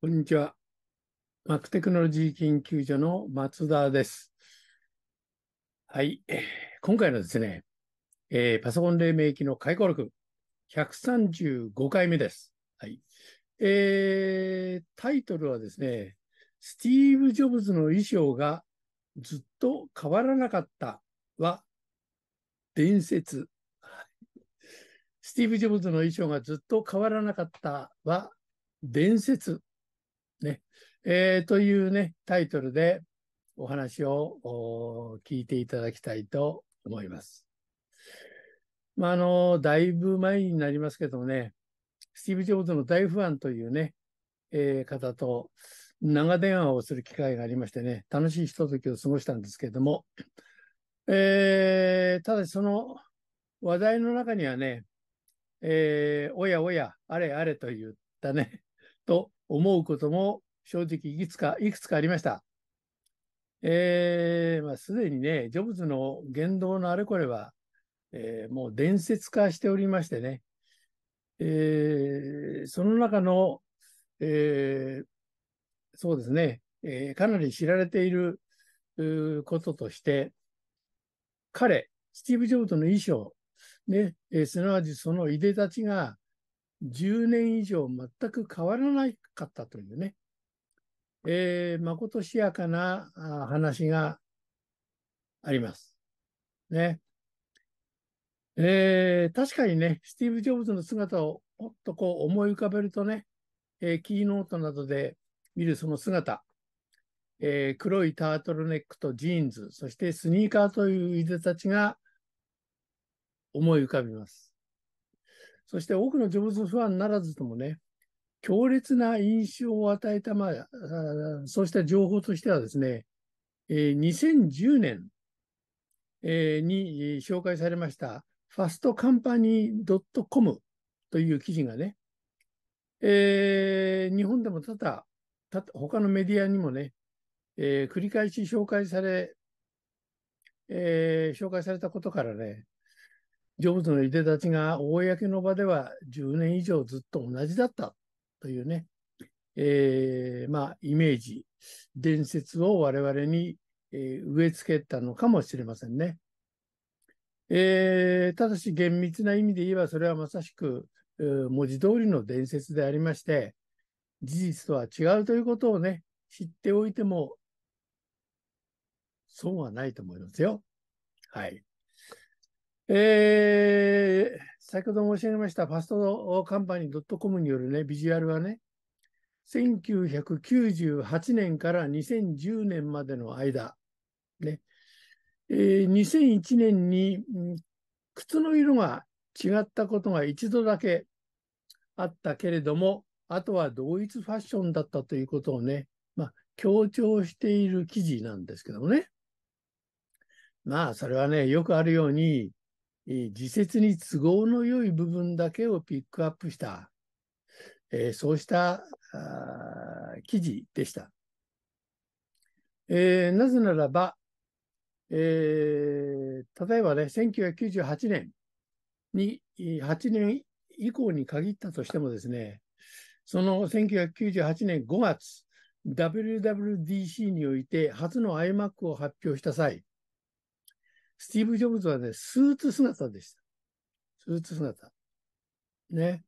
こんにちは。マックテクノロジー研究所の松田です。はい。今回のですね、えー、パソコン黎明期の回顧録、135回目です。はい。えー、タイトルはですね、スティーブ・ジョブズの衣装がずっと変わらなかったは、伝説。スティーブ・ジョブズの衣装がずっと変わらなかったは、伝説ね、えー、というね、タイトルでお話を聞いていただきたいと思います。まあ、あの、だいぶ前になりますけどもね、スティーブ・ジョブズの大ファンというね、えー、方と長電話をする機会がありましてね、楽しいひとときを過ごしたんですけれども、えー、ただしその話題の中にはね、えー、おやおや、あれあれと言ったね、と思うことも正直いくつか、いくつかありました。えー、まあ、すでにね、ジョブズの言動のあれこれは、えー、もう伝説化しておりましてね、えー、その中の、えー、そうですね、えー、かなり知られていることとして、彼、スティーブ・ジョブズの衣装、ね、えー、すなわちそのいでたちが、10年以上全く変わらなかったというね、えー、まことしやかな話があります。ね。えー、確かにね、スティーブ・ジョブズの姿をほっとこう思い浮かべるとね、えー、キーノートなどで見るその姿、えー、黒いタートルネックとジーンズ、そしてスニーカーといういでたちが思い浮かびます。そして多くのジョブズファンならずともね、強烈な印象を与えた、まあ、そうした情報としてはですね、えー、2010年、えー、に紹介されました、ファストカンパニー .com という記事がね、えー、日本でもただ、た他のメディアにもね、えー、繰り返し紹介され、えー、紹介されたことからね、ジョブズのいでたちが公の場では10年以上ずっと同じだったというね、えー、まあ、イメージ、伝説を我々に、えー、植え付けたのかもしれませんね。えー、ただし厳密な意味で言えばそれはまさしく、えー、文字通りの伝説でありまして、事実とは違うということをね、知っておいても損はないと思いますよ。はい。えー、先ほど申し上げました、ファストカンパニー .com によるね、ビジュアルはね、1998年から2010年までの間、ね、えー、2001年に、靴の色が違ったことが一度だけあったけれども、あとは同一ファッションだったということをね、まあ、強調している記事なんですけどもね。まあ、それはね、よくあるように、自説に都合の良い部分だけをピックアップした、えー、そうした記事でした。えー、なぜならば、えー、例えばね、1998年に、8年以降に限ったとしてもですね、その1998年5月、WWDC において初の iMac を発表した際、スティーブ・ジョブズはね、スーツ姿でした。スーツ姿。ね。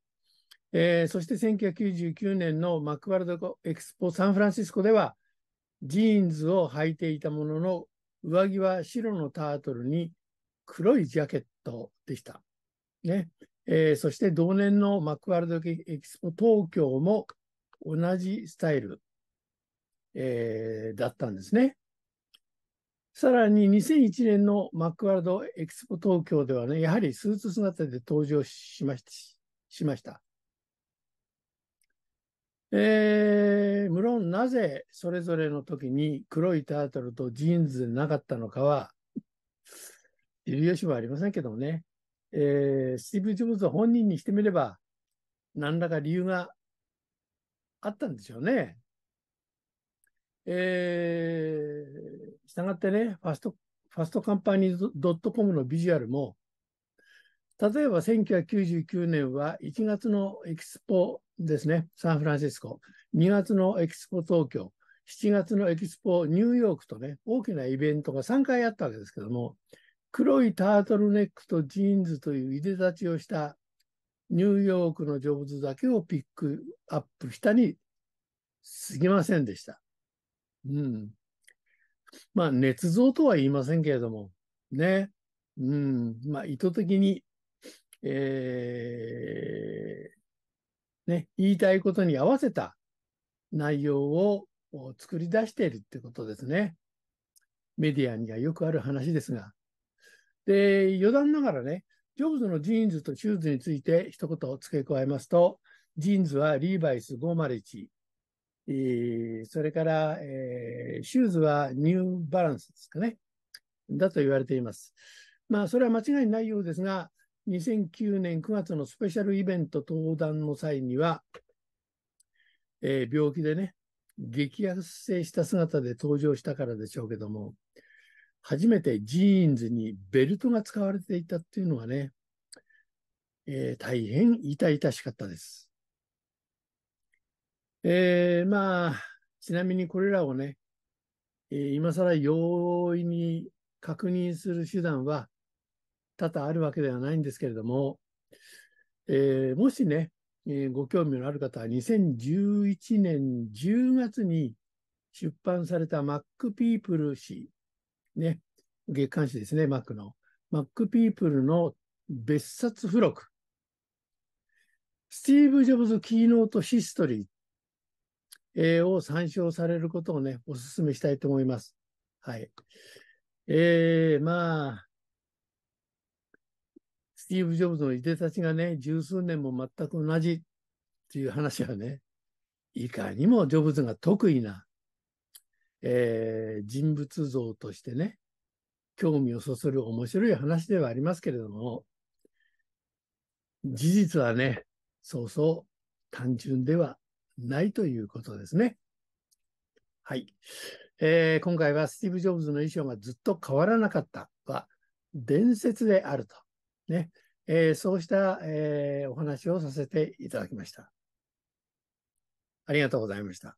えー、そして1999年のマクワールドエクスポサンフランシスコでは、ジーンズを履いていたものの、上着は白のタートルに黒いジャケットでした。ね。えー、そして同年のマクワールドエクスポ東京も同じスタイル、えー、だったんですね。さらに2001年のマックワールドエクスポ東京ではね、やはりスーツ姿で登場しました。えー、無論なぜそれぞれの時に黒いタートルとジーンズでなかったのかは、理る由もありませんけどもね、えー、スティーブ・ジョブズ本人にしてみれば、何らか理由があったんでしょうね。えー、したがってね、ファスト、ファストカンパニー .com のビジュアルも、例えば1999年は1月のエキスポですね、サンフランシスコ、2月のエキスポ東京、7月のエキスポニューヨークとね、大きなイベントが3回あったわけですけども、黒いタートルネックとジーンズといういでたちをしたニューヨークのジョブズだけをピックアップしたに過ぎませんでした。うん。まあ、捏造とは言いませんけれども、ね、うん、まあ、意図的に、えー、ね、言いたいことに合わせた内容を作り出しているってことですね。メディアにはよくある話ですが。で、余談ながらね、ジョブズのジーンズとシューズについて一言付け加えますと、ジーンズはリーバイス501、それから、えー、シューズはニューバランスですかね。だと言われています。まあ、それは間違いないようですが、2009年9月のスペシャルイベント登壇の際には、えー、病気でね、激痩性した姿で登場したからでしょうけども、初めてジーンズにベルトが使われていたっていうのはね、えー、大変痛々しかったです。えー、まあ、ちなみにこれらをね、えー、今更容易に確認する手段は多々あるわけではないんですけれども、えー、もしね、えー、ご興味のある方は2011年10月に出版された Mac People 誌、ね、月刊誌ですね、Mac の。Mac People の別冊付録。スティーブ・ジョブズ・キーノート・ヒストリーえを参照されることをね、お勧めしたいと思います。はい。えー、まあ、スティーブ・ジョブズのいでたちがね、十数年も全く同じという話はね、いかにもジョブズが得意な、えー、人物像としてね、興味をそそる面白い話ではありますけれども、事実はね、そうそう単純ではないということですね。はい。えー、今回はスティーブ・ジョブズの衣装がずっと変わらなかったは伝説であると。ね。えー、そうした、えー、お話をさせていただきました。ありがとうございました。